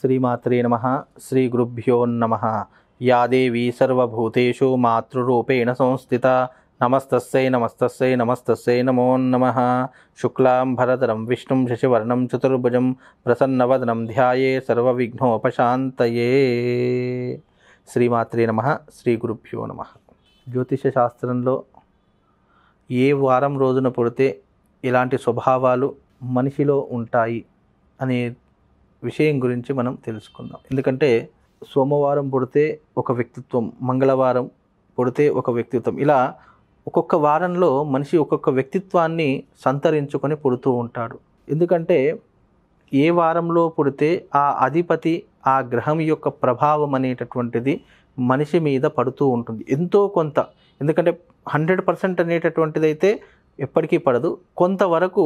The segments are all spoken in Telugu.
శ్రీమాత్రే నమ శ్రీ గురుభ్యోన్నమ యా దేవీ సర్వభూతేషు మాతృరూపేణ సంస్థిత నమస్తస్సై నమస్తస్సై నమస్తస్సై నమో నమ భరతరం విష్ణుం శశివర్ణం చతుర్భుజం ప్రసన్నవదనం ధ్యాయే సర్వవిఘ్నోపశాంతయే శ్రీమాత్రే నమ శ్రీ గురుభ్యో నమ జ్యోతిష శాస్త్రంలో ఏ వారం రోజున పుడితే ఇలాంటి స్వభావాలు మనిషిలో ఉంటాయి అనే విషయం గురించి మనం తెలుసుకుందాం ఎందుకంటే సోమవారం పుడితే ఒక వ్యక్తిత్వం మంగళవారం పుడితే ఒక వ్యక్తిత్వం ఇలా ఒక్కొక్క వారంలో మనిషి ఒక్కొక్క వ్యక్తిత్వాన్ని సంతరించుకొని పుడుతూ ఉంటాడు ఎందుకంటే ఏ వారంలో పుడితే ఆ అధిపతి ఆ గ్రహం యొక్క ప్రభావం అనేటటువంటిది మనిషి మీద పడుతూ ఉంటుంది ఎంతో కొంత ఎందుకంటే హండ్రెడ్ పర్సెంట్ అనేటటువంటిది అయితే ఎప్పటికీ పడదు కొంతవరకు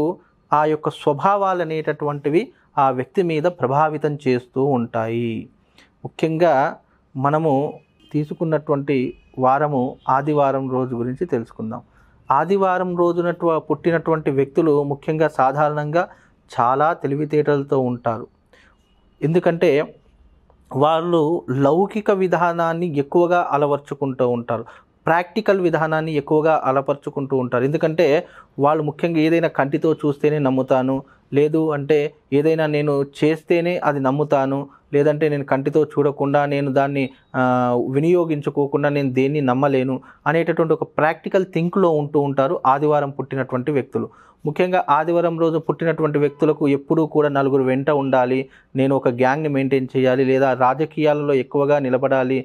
ఆ యొక్క స్వభావాలు అనేటటువంటివి ఆ వ్యక్తి మీద ప్రభావితం చేస్తూ ఉంటాయి ముఖ్యంగా మనము తీసుకున్నటువంటి వారము ఆదివారం రోజు గురించి తెలుసుకుందాం ఆదివారం రోజున పుట్టినటువంటి వ్యక్తులు ముఖ్యంగా సాధారణంగా చాలా తెలివితేటలతో ఉంటారు ఎందుకంటే వాళ్ళు లౌకిక విధానాన్ని ఎక్కువగా అలవర్చుకుంటూ ఉంటారు ప్రాక్టికల్ విధానాన్ని ఎక్కువగా అలపరుచుకుంటూ ఉంటారు ఎందుకంటే వాళ్ళు ముఖ్యంగా ఏదైనా కంటితో చూస్తేనే నమ్ముతాను లేదు అంటే ఏదైనా నేను చేస్తేనే అది నమ్ముతాను లేదంటే నేను కంటితో చూడకుండా నేను దాన్ని వినియోగించుకోకుండా నేను దేన్ని నమ్మలేను అనేటటువంటి ఒక ప్రాక్టికల్ థింక్లో ఉంటూ ఉంటారు ఆదివారం పుట్టినటువంటి వ్యక్తులు ముఖ్యంగా ఆదివారం రోజు పుట్టినటువంటి వ్యక్తులకు ఎప్పుడూ కూడా నలుగురు వెంట ఉండాలి నేను ఒక గ్యాంగ్ని మెయింటైన్ చేయాలి లేదా రాజకీయాలలో ఎక్కువగా నిలబడాలి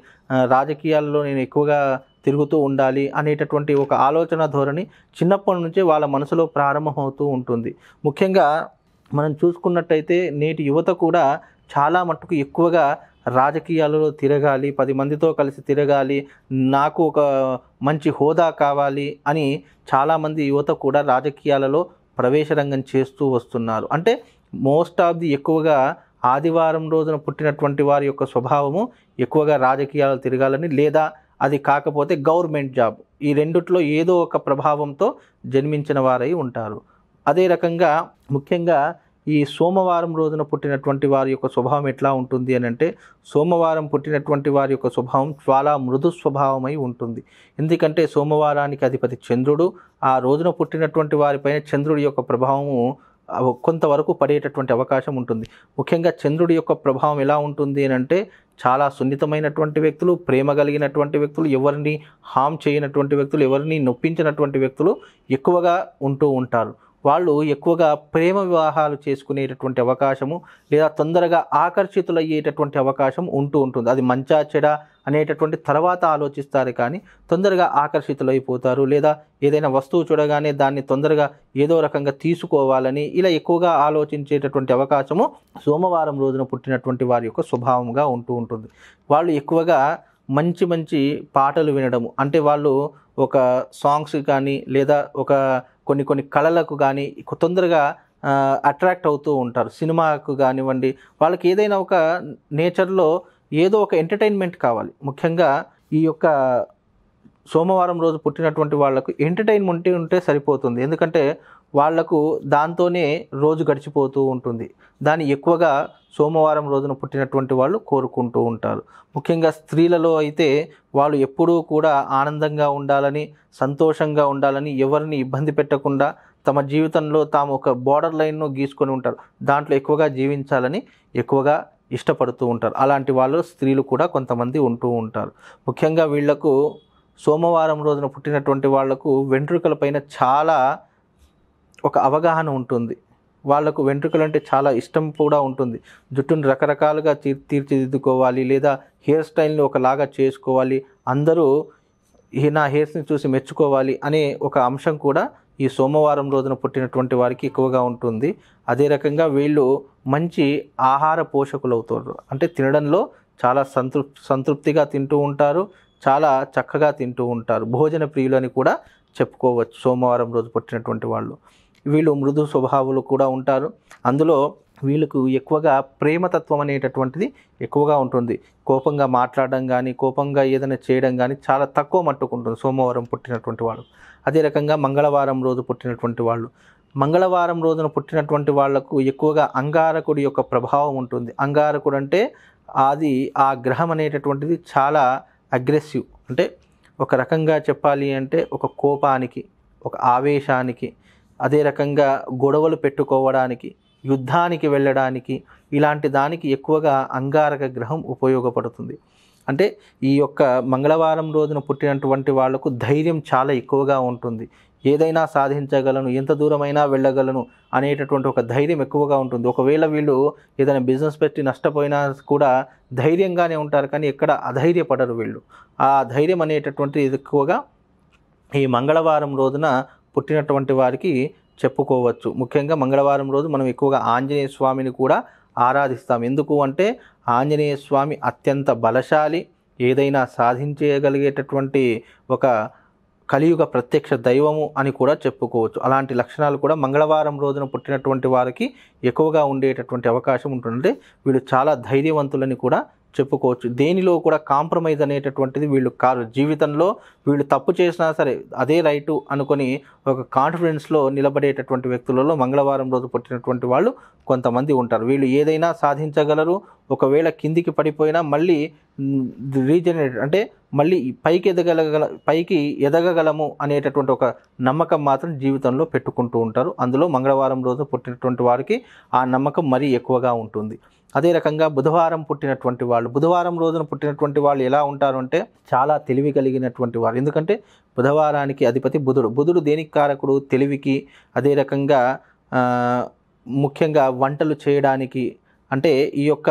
రాజకీయాలలో నేను ఎక్కువగా తిరుగుతూ ఉండాలి అనేటటువంటి ఒక ఆలోచన ధోరణి చిన్నప్పటి నుంచే వాళ్ళ మనసులో ప్రారంభమవుతూ ఉంటుంది ముఖ్యంగా మనం చూసుకున్నట్టయితే నేటి యువత కూడా చాలా మట్టుకు ఎక్కువగా రాజకీయాలలో తిరగాలి పది మందితో కలిసి తిరగాలి నాకు ఒక మంచి హోదా కావాలి అని చాలామంది యువత కూడా రాజకీయాలలో ప్రవేశరంగం చేస్తూ వస్తున్నారు అంటే మోస్ట్ ఆఫ్ ది ఎక్కువగా ఆదివారం రోజున పుట్టినటువంటి వారి యొక్క స్వభావము ఎక్కువగా రాజకీయాలు తిరగాలని లేదా అది కాకపోతే గవర్నమెంట్ జాబ్ ఈ రెండిట్లో ఏదో ఒక ప్రభావంతో జన్మించిన వారై ఉంటారు అదే రకంగా ముఖ్యంగా ఈ సోమవారం రోజున పుట్టినటువంటి వారి యొక్క స్వభావం ఎట్లా ఉంటుంది అని అంటే సోమవారం పుట్టినటువంటి వారి యొక్క స్వభావం చాలా మృదు స్వభావమై ఉంటుంది ఎందుకంటే సోమవారానికి అధిపతి చంద్రుడు ఆ రోజున పుట్టినటువంటి వారిపైన చంద్రుడి యొక్క ప్రభావము కొంతవరకు పడేటటువంటి అవకాశం ఉంటుంది ముఖ్యంగా చంద్రుడి యొక్క ప్రభావం ఎలా ఉంటుంది అని అంటే చాలా సున్నితమైనటువంటి వ్యక్తులు ప్రేమ కలిగినటువంటి వ్యక్తులు ఎవరిని హామ్ చేయనటువంటి వ్యక్తులు ఎవరిని నొప్పించినటువంటి వ్యక్తులు ఎక్కువగా ఉంటూ ఉంటారు వాళ్ళు ఎక్కువగా ప్రేమ వివాహాలు చేసుకునేటటువంటి అవకాశము లేదా తొందరగా ఆకర్షితులయ్యేటటువంటి అవకాశం ఉంటూ ఉంటుంది అది మంచా చెడ అనేటటువంటి తర్వాత ఆలోచిస్తారు కానీ తొందరగా ఆకర్షితులైపోతారు లేదా ఏదైనా వస్తువు చూడగానే దాన్ని తొందరగా ఏదో రకంగా తీసుకోవాలని ఇలా ఎక్కువగా ఆలోచించేటటువంటి అవకాశము సోమవారం రోజున పుట్టినటువంటి వారి యొక్క స్వభావంగా ఉంటూ ఉంటుంది వాళ్ళు ఎక్కువగా మంచి మంచి పాటలు వినడము అంటే వాళ్ళు ఒక సాంగ్స్ కానీ లేదా ఒక కొన్ని కొన్ని కళలకు కానీ తొందరగా అట్రాక్ట్ అవుతూ ఉంటారు సినిమాకు కానివ్వండి వాళ్ళకి ఏదైనా ఒక నేచర్లో ఏదో ఒక ఎంటర్టైన్మెంట్ కావాలి ముఖ్యంగా ఈ యొక్క సోమవారం రోజు పుట్టినటువంటి వాళ్లకు ఎంటర్టైన్మెంట్ ఉంటే సరిపోతుంది ఎందుకంటే వాళ్లకు దాంతోనే రోజు గడిచిపోతూ ఉంటుంది దాన్ని ఎక్కువగా సోమవారం రోజున పుట్టినటువంటి వాళ్ళు కోరుకుంటూ ఉంటారు ముఖ్యంగా స్త్రీలలో అయితే వాళ్ళు ఎప్పుడూ కూడా ఆనందంగా ఉండాలని సంతోషంగా ఉండాలని ఎవరిని ఇబ్బంది పెట్టకుండా తమ జీవితంలో తాము ఒక బోర్డర్ లైన్ను గీసుకొని ఉంటారు దాంట్లో ఎక్కువగా జీవించాలని ఎక్కువగా ఇష్టపడుతూ ఉంటారు అలాంటి వాళ్ళు స్త్రీలు కూడా కొంతమంది ఉంటూ ఉంటారు ముఖ్యంగా వీళ్లకు సోమవారం రోజున పుట్టినటువంటి వాళ్లకు వెంట్రుకలపైన చాలా ఒక అవగాహన ఉంటుంది వాళ్లకు వెంట్రుకలు అంటే చాలా ఇష్టం కూడా ఉంటుంది జుట్టును రకరకాలుగా తీర్ తీర్చిదిద్దుకోవాలి లేదా హెయిర్ స్టైల్ని ఒకలాగా చేసుకోవాలి అందరూ ఈ నా హెయిర్స్ని చూసి మెచ్చుకోవాలి అనే ఒక అంశం కూడా ఈ సోమవారం రోజున పుట్టినటువంటి వారికి ఎక్కువగా ఉంటుంది అదే రకంగా వీళ్ళు మంచి ఆహార పోషకులు అవుతారు అంటే తినడంలో చాలా సంతృప్ సంతృప్తిగా తింటూ ఉంటారు చాలా చక్కగా తింటూ ఉంటారు భోజన ప్రియులు అని కూడా చెప్పుకోవచ్చు సోమవారం రోజు పుట్టినటువంటి వాళ్ళు వీళ్ళు మృదు స్వభావులు కూడా ఉంటారు అందులో వీళ్ళకు ఎక్కువగా ప్రేమతత్వం అనేటటువంటిది ఎక్కువగా ఉంటుంది కోపంగా మాట్లాడడం కానీ కోపంగా ఏదైనా చేయడం కానీ చాలా తక్కువ మట్టుకుంటుంది సోమవారం పుట్టినటువంటి వాళ్ళు అదే రకంగా మంగళవారం రోజు పుట్టినటువంటి వాళ్ళు మంగళవారం రోజున పుట్టినటువంటి వాళ్లకు ఎక్కువగా అంగారకుడి యొక్క ప్రభావం ఉంటుంది అంగారకుడు అంటే అది ఆ గ్రహం అనేటటువంటిది చాలా అగ్రెసివ్ అంటే ఒక రకంగా చెప్పాలి అంటే ఒక కోపానికి ఒక ఆవేశానికి అదే రకంగా గొడవలు పెట్టుకోవడానికి యుద్ధానికి వెళ్ళడానికి ఇలాంటి దానికి ఎక్కువగా అంగారక గ్రహం ఉపయోగపడుతుంది అంటే ఈ యొక్క మంగళవారం రోజున పుట్టినటువంటి వాళ్లకు ధైర్యం చాలా ఎక్కువగా ఉంటుంది ఏదైనా సాధించగలను ఎంత దూరమైనా వెళ్ళగలను అనేటటువంటి ఒక ధైర్యం ఎక్కువగా ఉంటుంది ఒకవేళ వీళ్ళు ఏదైనా బిజినెస్ పెట్టి నష్టపోయినా కూడా ధైర్యంగానే ఉంటారు కానీ ఎక్కడ అధైర్యపడరు వీళ్ళు ఆ ధైర్యం అనేటటువంటి ఎక్కువగా ఈ మంగళవారం రోజున పుట్టినటువంటి వారికి చెప్పుకోవచ్చు ముఖ్యంగా మంగళవారం రోజు మనం ఎక్కువగా ఆంజనేయ స్వామిని కూడా ఆరాధిస్తాం ఎందుకు అంటే ఆంజనేయ స్వామి అత్యంత బలశాలి ఏదైనా సాధించగలిగేటటువంటి ఒక కలియుగ ప్రత్యక్ష దైవము అని కూడా చెప్పుకోవచ్చు అలాంటి లక్షణాలు కూడా మంగళవారం రోజున పుట్టినటువంటి వారికి ఎక్కువగా ఉండేటటువంటి అవకాశం ఉంటుంది వీళ్ళు చాలా ధైర్యవంతులని కూడా చెప్పుకోవచ్చు దేనిలో కూడా కాంప్రమైజ్ అనేటటువంటిది వీళ్ళు కారు జీవితంలో వీళ్ళు తప్పు చేసినా సరే అదే రైటు అనుకొని ఒక కాన్ఫిడెన్స్లో నిలబడేటటువంటి వ్యక్తులలో మంగళవారం రోజు పుట్టినటువంటి వాళ్ళు కొంతమంది ఉంటారు వీళ్ళు ఏదైనా సాధించగలరు ఒకవేళ కిందికి పడిపోయినా మళ్ళీ రీజనరేట్ అంటే మళ్ళీ పైకి ఎదగలగల పైకి ఎదగగలము అనేటటువంటి ఒక నమ్మకం మాత్రం జీవితంలో పెట్టుకుంటూ ఉంటారు అందులో మంగళవారం రోజు పుట్టినటువంటి వారికి ఆ నమ్మకం మరీ ఎక్కువగా ఉంటుంది అదే రకంగా బుధవారం పుట్టినటువంటి వాళ్ళు బుధవారం రోజున పుట్టినటువంటి వాళ్ళు ఎలా ఉంటారు అంటే చాలా తెలివి కలిగినటువంటి వారు ఎందుకంటే బుధవారానికి అధిపతి బుధుడు బుధుడు దేనికి కారకుడు తెలివికి అదే రకంగా ముఖ్యంగా వంటలు చేయడానికి అంటే ఈ యొక్క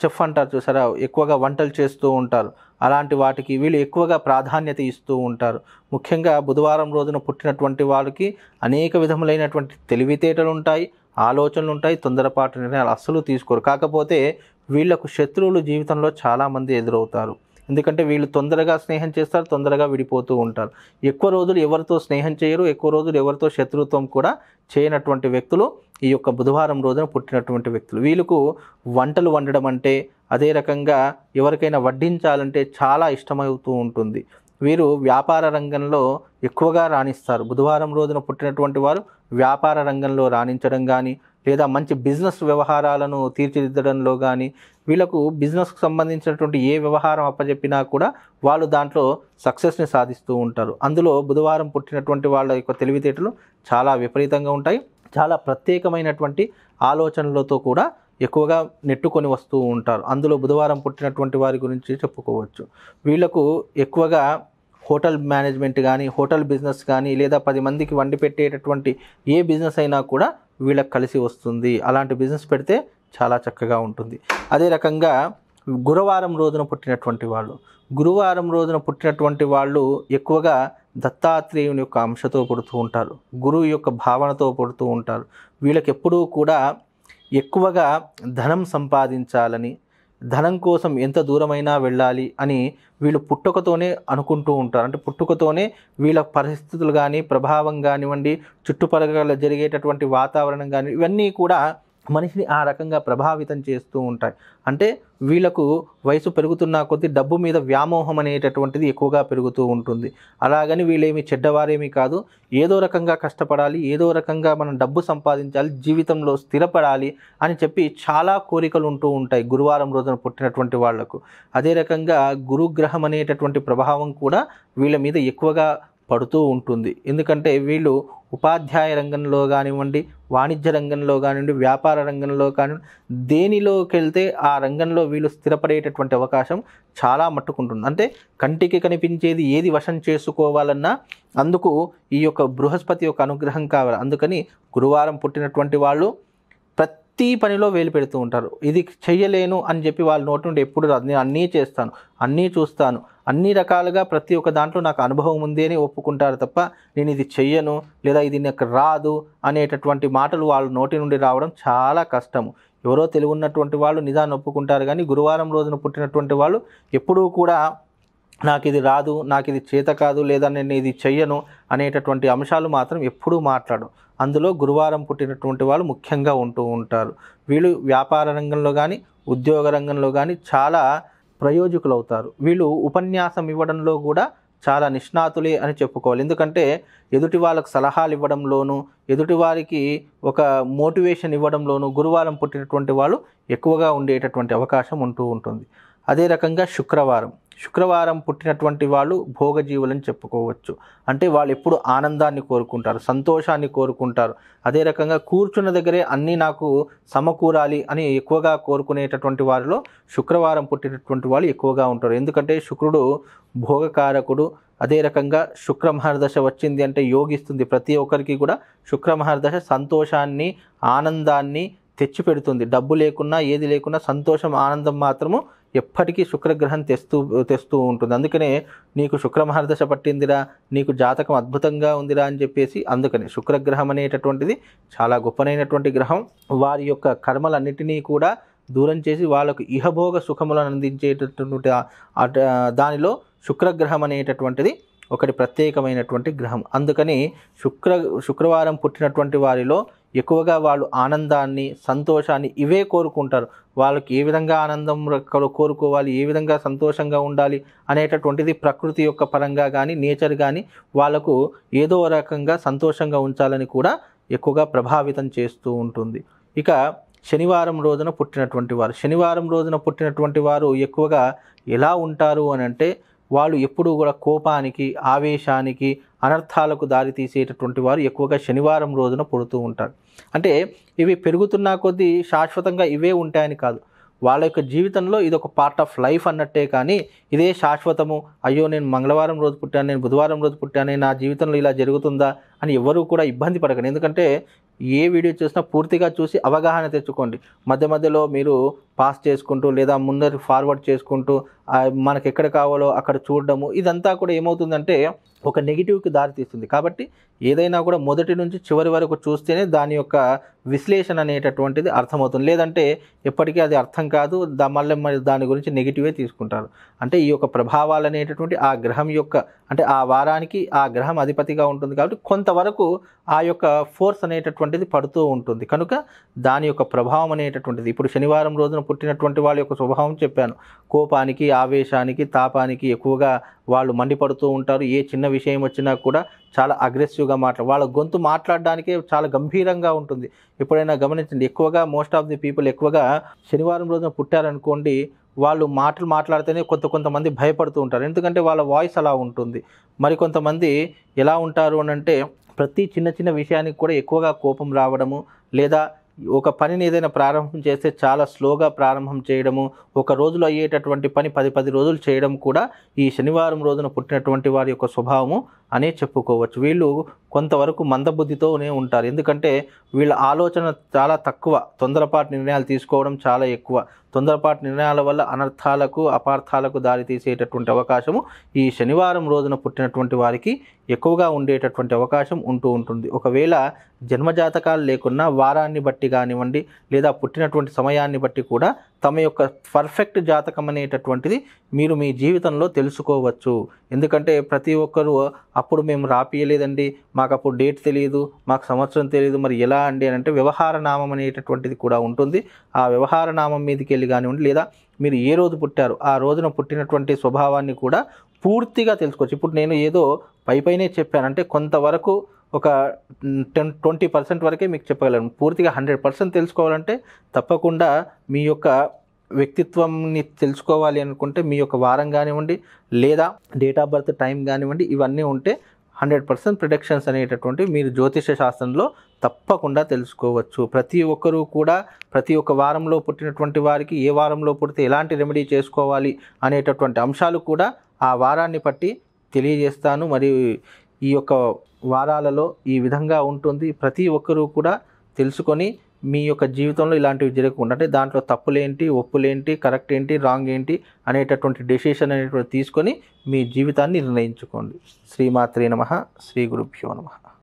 చెఫ్ అంటారు చూసారా ఎక్కువగా వంటలు చేస్తూ ఉంటారు అలాంటి వాటికి వీళ్ళు ఎక్కువగా ప్రాధాన్యత ఇస్తూ ఉంటారు ముఖ్యంగా బుధవారం రోజున పుట్టినటువంటి వాళ్ళకి అనేక విధములైనటువంటి తెలివితేటలు ఉంటాయి ఆలోచనలు ఉంటాయి తొందరపాటు నిర్ణయాలు అస్సలు తీసుకోరు కాకపోతే వీళ్లకు శత్రువులు జీవితంలో చాలామంది ఎదురవుతారు ఎందుకంటే వీళ్ళు తొందరగా స్నేహం చేస్తారు తొందరగా విడిపోతూ ఉంటారు ఎక్కువ రోజులు ఎవరితో స్నేహం చేయరు ఎక్కువ రోజులు ఎవరితో శత్రుత్వం కూడా చేయనటువంటి వ్యక్తులు ఈ యొక్క బుధవారం రోజున పుట్టినటువంటి వ్యక్తులు వీళ్ళకు వంటలు వండడం అంటే అదే రకంగా ఎవరికైనా వడ్డించాలంటే చాలా ఇష్టమవుతూ ఉంటుంది వీరు వ్యాపార రంగంలో ఎక్కువగా రాణిస్తారు బుధవారం రోజున పుట్టినటువంటి వారు వ్యాపార రంగంలో రాణించడం కానీ లేదా మంచి బిజినెస్ వ్యవహారాలను తీర్చిదిద్దడంలో కానీ వీళ్ళకు బిజినెస్కు సంబంధించినటువంటి ఏ వ్యవహారం అప్పచెప్పినా కూడా వాళ్ళు దాంట్లో సక్సెస్ని సాధిస్తూ ఉంటారు అందులో బుధవారం పుట్టినటువంటి వాళ్ళ యొక్క తెలివితేటలు చాలా విపరీతంగా ఉంటాయి చాలా ప్రత్యేకమైనటువంటి ఆలోచనలతో కూడా ఎక్కువగా నెట్టుకొని వస్తూ ఉంటారు అందులో బుధవారం పుట్టినటువంటి వారి గురించి చెప్పుకోవచ్చు వీళ్లకు ఎక్కువగా హోటల్ మేనేజ్మెంట్ కానీ హోటల్ బిజినెస్ కానీ లేదా పది మందికి వండి పెట్టేటటువంటి ఏ బిజినెస్ అయినా కూడా వీళ్ళకి కలిసి వస్తుంది అలాంటి బిజినెస్ పెడితే చాలా చక్కగా ఉంటుంది అదే రకంగా గురువారం రోజున పుట్టినటువంటి వాళ్ళు గురువారం రోజున పుట్టినటువంటి వాళ్ళు ఎక్కువగా దత్తాత్రేయుని యొక్క అంశతో పుడుతూ ఉంటారు గురువు యొక్క భావనతో పుడుతూ ఉంటారు వీళ్ళకి ఎప్పుడూ కూడా ఎక్కువగా ధనం సంపాదించాలని ధనం కోసం ఎంత దూరమైనా వెళ్ళాలి అని వీళ్ళు పుట్టుకతోనే అనుకుంటూ ఉంటారు అంటే పుట్టుకతోనే వీళ్ళ పరిస్థితులు కానీ ప్రభావం కానివ్వండి చుట్టుపక్కల జరిగేటటువంటి వాతావరణం కానీ ఇవన్నీ కూడా మనిషిని ఆ రకంగా ప్రభావితం చేస్తూ ఉంటాయి అంటే వీళ్ళకు వయసు పెరుగుతున్న కొద్దీ డబ్బు మీద వ్యామోహం అనేటటువంటిది ఎక్కువగా పెరుగుతూ ఉంటుంది అలాగని వీళ్ళేమి చెడ్డవారేమీ కాదు ఏదో రకంగా కష్టపడాలి ఏదో రకంగా మనం డబ్బు సంపాదించాలి జీవితంలో స్థిరపడాలి అని చెప్పి చాలా కోరికలు ఉంటూ ఉంటాయి గురువారం రోజున పుట్టినటువంటి వాళ్లకు అదే రకంగా గురుగ్రహం అనేటటువంటి ప్రభావం కూడా వీళ్ళ మీద ఎక్కువగా పడుతూ ఉంటుంది ఎందుకంటే వీళ్ళు ఉపాధ్యాయ రంగంలో కానివ్వండి వాణిజ్య రంగంలో కానివ్వండి వ్యాపార రంగంలో కానివ్వండి దేనిలోకి వెళ్తే ఆ రంగంలో వీళ్ళు స్థిరపడేటటువంటి అవకాశం చాలా మట్టుకుంటుంది అంటే కంటికి కనిపించేది ఏది వశం చేసుకోవాలన్నా అందుకు ఈ యొక్క బృహస్పతి యొక్క అనుగ్రహం కావాలి అందుకని గురువారం పుట్టినటువంటి వాళ్ళు ప్రతి పనిలో వేలు పెడుతూ ఉంటారు ఇది చెయ్యలేను అని చెప్పి వాళ్ళ నోటి నుండి ఎప్పుడు నేను అన్నీ చేస్తాను అన్నీ చూస్తాను అన్ని రకాలుగా ప్రతి ఒక్క దాంట్లో నాకు అనుభవం ఉంది అని ఒప్పుకుంటారు తప్ప నేను ఇది చెయ్యను లేదా ఇది నాకు రాదు అనేటటువంటి మాటలు వాళ్ళ నోటి నుండి రావడం చాలా కష్టము ఎవరో ఉన్నటువంటి వాళ్ళు నిజాన్ని ఒప్పుకుంటారు కానీ గురువారం రోజున పుట్టినటువంటి వాళ్ళు ఎప్పుడూ కూడా నాకు ఇది రాదు నాకు ఇది చేత కాదు లేదా నేను ఇది చెయ్యను అనేటటువంటి అంశాలు మాత్రం ఎప్పుడూ మాట్లాడు అందులో గురువారం పుట్టినటువంటి వాళ్ళు ముఖ్యంగా ఉంటూ ఉంటారు వీళ్ళు వ్యాపార రంగంలో కానీ ఉద్యోగ రంగంలో కానీ చాలా ప్రయోజకులు అవుతారు వీళ్ళు ఉపన్యాసం ఇవ్వడంలో కూడా చాలా నిష్ణాతులే అని చెప్పుకోవాలి ఎందుకంటే ఎదుటి వాళ్ళకు సలహాలు ఇవ్వడంలోనూ ఎదుటి వారికి ఒక మోటివేషన్ ఇవ్వడంలోనూ గురువారం పుట్టినటువంటి వాళ్ళు ఎక్కువగా ఉండేటటువంటి అవకాశం ఉంటూ ఉంటుంది అదే రకంగా శుక్రవారం శుక్రవారం పుట్టినటువంటి వాళ్ళు భోగజీవులని చెప్పుకోవచ్చు అంటే వాళ్ళు ఎప్పుడు ఆనందాన్ని కోరుకుంటారు సంతోషాన్ని కోరుకుంటారు అదే రకంగా కూర్చున్న దగ్గరే అన్నీ నాకు సమకూరాలి అని ఎక్కువగా కోరుకునేటటువంటి వారిలో శుక్రవారం పుట్టినటువంటి వాళ్ళు ఎక్కువగా ఉంటారు ఎందుకంటే శుక్రుడు భోగకారకుడు అదే రకంగా శుక్రమహర్దశ వచ్చింది అంటే యోగిస్తుంది ప్రతి ఒక్కరికి కూడా శుక్రమహర్దశ సంతోషాన్ని ఆనందాన్ని తెచ్చిపెడుతుంది డబ్బు లేకున్నా ఏది లేకున్నా సంతోషం ఆనందం మాత్రము ఎప్పటికీ శుక్రగ్రహం తెస్తూ తెస్తూ ఉంటుంది అందుకనే నీకు శుక్రమహర్దశ పట్టిందిరా నీకు జాతకం అద్భుతంగా ఉందిరా అని చెప్పేసి అందుకని శుక్రగ్రహం అనేటటువంటిది చాలా గొప్పనైనటువంటి గ్రహం వారి యొక్క కర్మలన్నిటినీ కూడా దూరం చేసి వాళ్ళకు ఇహభోగ సుఖములను అందించేటటువంటి దానిలో శుక్రగ్రహం అనేటటువంటిది ఒకటి ప్రత్యేకమైనటువంటి గ్రహం అందుకని శుక్ర శుక్రవారం పుట్టినటువంటి వారిలో ఎక్కువగా వాళ్ళు ఆనందాన్ని సంతోషాన్ని ఇవే కోరుకుంటారు వాళ్ళకి ఏ విధంగా ఆనందం కోరుకోవాలి ఏ విధంగా సంతోషంగా ఉండాలి అనేటటువంటిది ప్రకృతి యొక్క పరంగా కానీ నేచర్ కానీ వాళ్ళకు ఏదో రకంగా సంతోషంగా ఉంచాలని కూడా ఎక్కువగా ప్రభావితం చేస్తూ ఉంటుంది ఇక శనివారం రోజున పుట్టినటువంటి వారు శనివారం రోజున పుట్టినటువంటి వారు ఎక్కువగా ఎలా ఉంటారు అని అంటే వాళ్ళు ఎప్పుడూ కూడా కోపానికి ఆవేశానికి అనర్థాలకు దారి తీసేటటువంటి వారు ఎక్కువగా శనివారం రోజున పుడుతూ ఉంటారు అంటే ఇవి పెరుగుతున్న కొద్దీ శాశ్వతంగా ఇవే ఉంటాయని కాదు వాళ్ళ యొక్క జీవితంలో ఇది ఒక పార్ట్ ఆఫ్ లైఫ్ అన్నట్టే కానీ ఇదే శాశ్వతము అయ్యో నేను మంగళవారం రోజు పుట్టాను నేను బుధవారం రోజు పుట్టాను నా జీవితంలో ఇలా జరుగుతుందా అని ఎవరూ కూడా ఇబ్బంది పడకండి ఎందుకంటే ఏ వీడియో చూసినా పూర్తిగా చూసి అవగాహన తెచ్చుకోండి మధ్య మధ్యలో మీరు పాస్ చేసుకుంటూ లేదా ముందరి ఫార్వర్డ్ చేసుకుంటూ మనకు ఎక్కడ కావాలో అక్కడ చూడడము ఇదంతా కూడా ఏమవుతుందంటే ఒక నెగిటివ్కి దారితీస్తుంది కాబట్టి ఏదైనా కూడా మొదటి నుంచి చివరి వరకు చూస్తేనే దాని యొక్క విశ్లేషణ అనేటటువంటిది అర్థమవుతుంది లేదంటే ఎప్పటికీ అది అర్థం కాదు దా మళ్ళీ మరి దాని గురించి నెగిటివే తీసుకుంటారు అంటే ఈ యొక్క ప్రభావాలు అనేటటువంటి ఆ గ్రహం యొక్క అంటే ఆ వారానికి ఆ గ్రహం అధిపతిగా ఉంటుంది కాబట్టి కొంతవరకు ఆ యొక్క ఫోర్స్ అనేటటువంటిది పడుతూ ఉంటుంది కనుక దాని యొక్క ప్రభావం అనేటటువంటిది ఇప్పుడు శనివారం రోజున పుట్టినటువంటి వాళ్ళ యొక్క స్వభావం చెప్పాను కోపానికి ఆవేశానికి తాపానికి ఎక్కువగా వాళ్ళు మండిపడుతూ ఉంటారు ఏ చిన్న విషయం వచ్చినా కూడా చాలా అగ్రెసివ్గా మాట్లా వాళ్ళ గొంతు మాట్లాడడానికే చాలా గంభీరంగా ఉంటుంది ఎప్పుడైనా గమనించండి ఎక్కువగా మోస్ట్ ఆఫ్ ది పీపుల్ ఎక్కువగా శనివారం రోజున పుట్టారనుకోండి వాళ్ళు మాటలు మాట్లాడితేనే కొంత కొంతమంది భయపడుతూ ఉంటారు ఎందుకంటే వాళ్ళ వాయిస్ అలా ఉంటుంది మరి కొంతమంది ఎలా ఉంటారు అని అంటే ప్రతి చిన్న చిన్న విషయానికి కూడా ఎక్కువగా కోపం రావడము లేదా ఒక పనిని ఏదైనా ప్రారంభం చేస్తే చాలా స్లోగా ప్రారంభం చేయడము ఒక రోజులో అయ్యేటటువంటి పని పది పది రోజులు చేయడం కూడా ఈ శనివారం రోజున పుట్టినటువంటి వారి యొక్క స్వభావము అనే చెప్పుకోవచ్చు వీళ్ళు కొంతవరకు మందబుద్ధితోనే ఉంటారు ఎందుకంటే వీళ్ళ ఆలోచన చాలా తక్కువ తొందరపాటు నిర్ణయాలు తీసుకోవడం చాలా ఎక్కువ తొందరపాటు నిర్ణయాల వల్ల అనర్థాలకు అపార్థాలకు దారితీసేటటువంటి అవకాశము ఈ శనివారం రోజున పుట్టినటువంటి వారికి ఎక్కువగా ఉండేటటువంటి అవకాశం ఉంటూ ఉంటుంది ఒకవేళ జన్మజాతకాలు లేకున్నా వారాన్ని బట్టి కానివ్వండి లేదా పుట్టినటువంటి సమయాన్ని బట్టి కూడా తమ యొక్క పర్ఫెక్ట్ జాతకం అనేటటువంటిది మీరు మీ జీవితంలో తెలుసుకోవచ్చు ఎందుకంటే ప్రతి ఒక్కరూ అప్పుడు మేము రాపియలేదండి మాకు అప్పుడు డేట్ తెలియదు మాకు సంవత్సరం తెలియదు మరి ఎలా అండి అని అంటే వ్యవహార నామం అనేటటువంటిది కూడా ఉంటుంది ఆ వ్యవహార నామం మీదకి వెళ్ళి కానివ్వండి లేదా మీరు ఏ రోజు పుట్టారు ఆ రోజున పుట్టినటువంటి స్వభావాన్ని కూడా పూర్తిగా తెలుసుకోవచ్చు ఇప్పుడు నేను ఏదో పై పైనే చెప్పాను అంటే కొంతవరకు ఒక టెన్ ట్వంటీ పర్సెంట్ వరకే మీకు చెప్పగలను పూర్తిగా హండ్రెడ్ పర్సెంట్ తెలుసుకోవాలంటే తప్పకుండా మీ యొక్క వ్యక్తిత్వంని తెలుసుకోవాలి అనుకుంటే మీ యొక్క వారం కానివ్వండి లేదా డేట్ ఆఫ్ బర్త్ టైం కానివ్వండి ఇవన్నీ ఉంటే హండ్రెడ్ పర్సెంట్ ప్రొడక్షన్స్ అనేటటువంటి మీరు జ్యోతిష శాస్త్రంలో తప్పకుండా తెలుసుకోవచ్చు ప్రతి ఒక్కరూ కూడా ప్రతి ఒక్క వారంలో పుట్టినటువంటి వారికి ఏ వారంలో పుడితే ఎలాంటి రెమెడీ చేసుకోవాలి అనేటటువంటి అంశాలు కూడా ఆ వారాన్ని బట్టి తెలియజేస్తాను మరియు ఈ యొక్క వారాలలో ఈ విధంగా ఉంటుంది ప్రతి ఒక్కరూ కూడా తెలుసుకొని మీ యొక్క జీవితంలో ఇలాంటివి జరగకుండా అంటే దాంట్లో తప్పులేంటి ఒప్పులేంటి కరెక్ట్ ఏంటి రాంగ్ ఏంటి అనేటటువంటి డెసిషన్ అనేటువంటి తీసుకొని మీ జీవితాన్ని నిర్ణయించుకోండి శ్రీమాత్రే నమ శ్రీ గురుభ్యో నమ